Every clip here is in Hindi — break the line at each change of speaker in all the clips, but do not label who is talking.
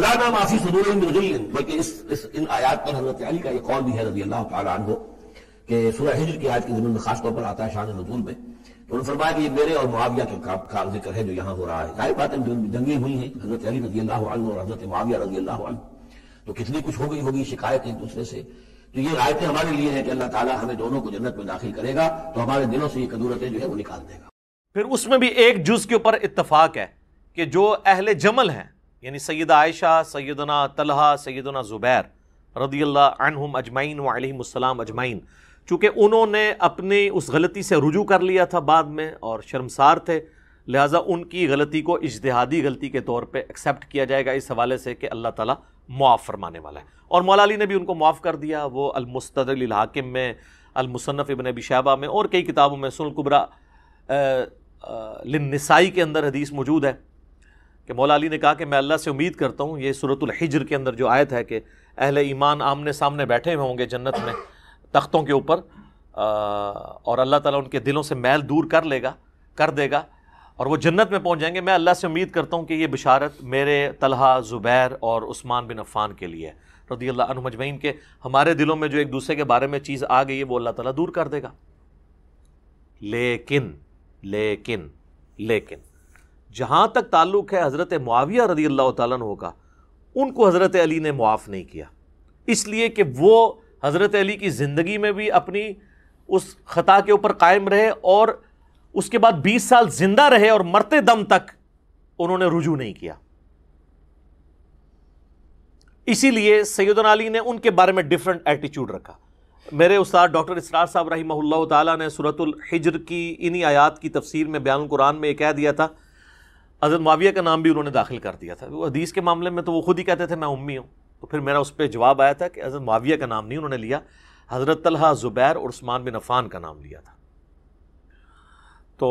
लाना माफी सदूर बल्कि इस, इस इन आयात पर हजरत अली का ये कौन भी है रजी अल्लाह तु कि सुरह हिजर की आयत के जमीन में खासतौर पर आता है शान नजूल में तो उन्होंने फरमाया कि ये मेरे और मुआविया के का, का जिक्र है जो यहाँ हो रहा है सारी बातें है हुई हैं हजरत अली रजी अल्लाह और हजरत मुआविया रजी अल्लाह तो कितनी कुछ हो गई होगी शिकायत एक दूसरे से तो ये रायतें हमारे लिए हैं कि अल्लाह ताला हमें दोनों को जन्नत में दाखिल करेगा तो हमारे दिलों से ये कदूरतें जो है वो निकाल देगा फिर उसमें भी एक जुज के ऊपर इतफाक है कि जो अहले जमल हैं यानी सैद आयशा सैदना तलहा सैदना ज़ुबैर रदी अनहम अजमैन वालम अजमैन चूँकि उन्होंने अपनी उस गलती से रुजू कर लिया था बाद में और शर्मसार थे लिहाजा उनकी गलती को इजतहादी गलती के तौर पर एक्सेप्ट किया जाएगा इस हवाले से कि अल्लाह ताली मुआफ़ फरमाने वाला है और मौला ने भी उनको मुआफ़ कर दिया वो हाकिम में अलमुसनफ़ इबन बिशाबा में और कई किताबों में सुनकुबरा लिनसाई के अंदर हदीस मौजूद है कि मौला अली ने कहा कि मैं अल्लाह से उम्मीद करता हूँ ये सूरतुल हिजर के अंदर जो आयत है कि अहल ईमान आमने सामने बैठे हुए होंगे जन्नत में तख्तों के ऊपर और अल्लाह ताला उनके दिलों से मैल दूर कर लेगा कर देगा और वो जन्नत में पहुँच जाएंगे मैं अल्लाह से उम्मीद करता हूँ कि ये बिशारत मेरे तलहा ज़ुबैर और उस्मान बिन अफ़ान के लिए रदी अल्लाह के हमारे दिलों में जो एक दूसरे के बारे में चीज़ आ गई है वो अल्लाह ताला दूर कर देगा लेकिन लेकिन लेकिन जहाँ तक ताल्लुक़ है हज़रत मुआविया रदी अल्लाह तु का उनको हज़रत अली ने मुआफ़ नहीं किया इसलिए कि वो हज़रत अली की ज़िंदगी में भी अपनी उस ख़ता के ऊपर कायम रहे और उसके बाद बीस साल ज़िंदा रहे और मरते दम तक उन्होंने रुजू नहीं किया इसीलिए सैदन ने उनके बारे में डिफरेंट एटीट्यूड रखा मेरे उस्ताद डॉक्टर इसरार साहब रही ताला ने सूरतुल की इन्हीं आयात की तफसीर में बयान कुरान में यह कह दिया था हजरत माविया का नाम भी उन्होंने दाखिल कर दिया था वो हदीस के मामले में तो वो खुद ही कहते थे मैं उम्मी हूँ तो फिर मेरा उस पर जवाब आया था कि हजरत माविया का नाम नहीं उन्होंने लिया हजरत तलहा ज़ुबैर और उस्मान बिन अफ़ान का नाम लिया था तो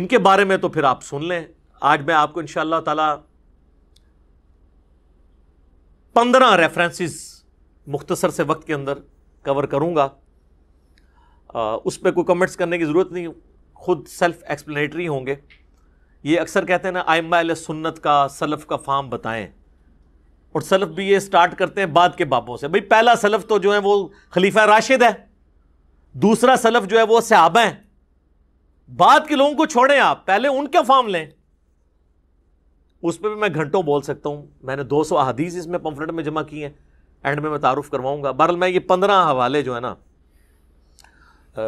इनके बारे में तो फिर आप सुन लें आज मैं आपको इन ताला पंद्रह रेफरेंसेस मुख्तसर से वक्त के अंदर कवर करूँगा उस पर कोई कमेंट्स करने की ज़रूरत नहीं खुद सेल्फ एक्सप्लेनेटरी होंगे ये अक्सर कहते हैं ना अल सुन्नत का सलफ़ का फार्म बताएं और सलफ़ भी ये स्टार्ट करते हैं बाद के बापों से भाई पहला सलफ़ तो जो है वो खलीफा राशिद है दूसरा सलफ़ जो है वो सहाबा है बाद के लोगों को छोड़ें आप पहले उनका फार्म लें उस पर भी मैं घंटों बोल सकता हूँ मैंने 200 सौ अहदीस इसमें पंफलेट में जमा किए हैं एंड में मैं तारुफ करवाऊँगा बहरल मैं ये पंद्रह हवाले जो है ना आ,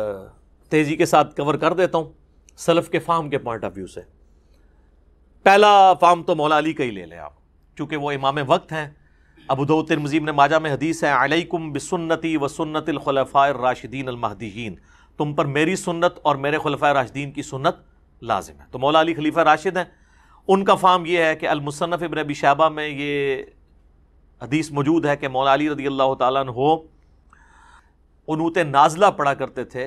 तेज़ी के साथ कवर कर देता हूँ सलफ़ के फार्म के पॉइंट ऑफ व्यू से पहला फार्म तो मौला अली का ही ले लें आप चूँकि वो इमाम वक्त हैं अबूदो तिरमजीब ने माजा में हदीस है अलैकुम बिसन्नति व सुन्नतलखलफ़ा राशिदीन अलमहदीन तुम पर मेरी सुन्नत और मेरे खलफा राशिदीन की सुन्नत लाजिम है तो मौला अली खलीफा राशिद हैं उनका फार्म यह है कि अलमुसनफ़ इबन अबी शाबा में ये हदीस मौजूद है कि मौला अली रदी अल्लाह तुनूत नाजला पढ़ा करते थे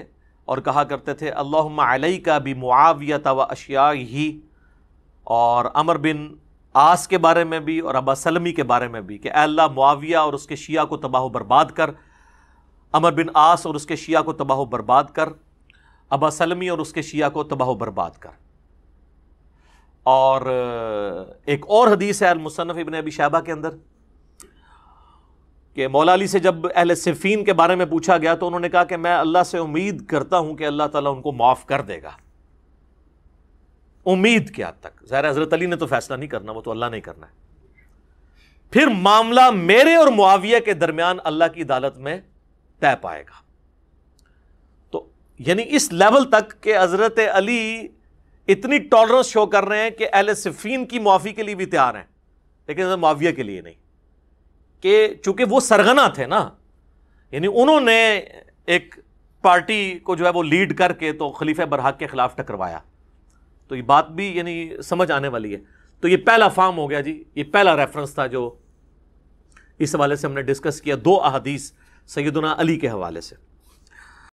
और कहा करते थे अल्लाह का भी मुआवियत व अशिया ही और अमर बिन आस के बारे में भी और अबा सलमी के बारे में भी कि अल्लाह मुआविया और उसके शिया को तबाह बर्बाद कर अमर बिन आस और उसके शिया को तबाह बर्बाद कर अबा सलमी और उसके शिया को तबाह बर्बाद कर और एक और हदीस है अलमुसनफ़ इबन अबी शाबा के अंदर कि मौला अली से जब अहल सिफ़ीन के बारे में पूछा गया तो उन्होंने कहा कि मैं अल्लाह से उम्मीद करता हूं कि अल्लाह ताला उनको माफ़ कर देगा उम्मीद क्या तक जहर हज़रत अली ने तो फैसला नहीं करना वो तो अल्लाह नहीं करना है फिर मामला मेरे और मुआविया के दरमियान अल्लाह की अदालत में तय पाएगा तो यानी इस लेवल तक कि हज़रत अली इतनी टॉलरेंस शो कर रहे हैं कि अहल सिफ़ीन की मुआफ़ी के लिए भी तैयार हैं लेकिन मुआविया के लिए नहीं कि चूंकि वो सरगना थे ना यानी उन्होंने एक पार्टी को जो है वो लीड करके तो खलीफे बरहक के ख़िलाफ़ टकरवाया तो ये बात भी यानी समझ आने वाली है तो ये पहला फार्म हो गया जी ये पहला रेफरेंस था जो इस हवाले से हमने डिस्कस किया दो अहदीस सैदुना अली के हवाले से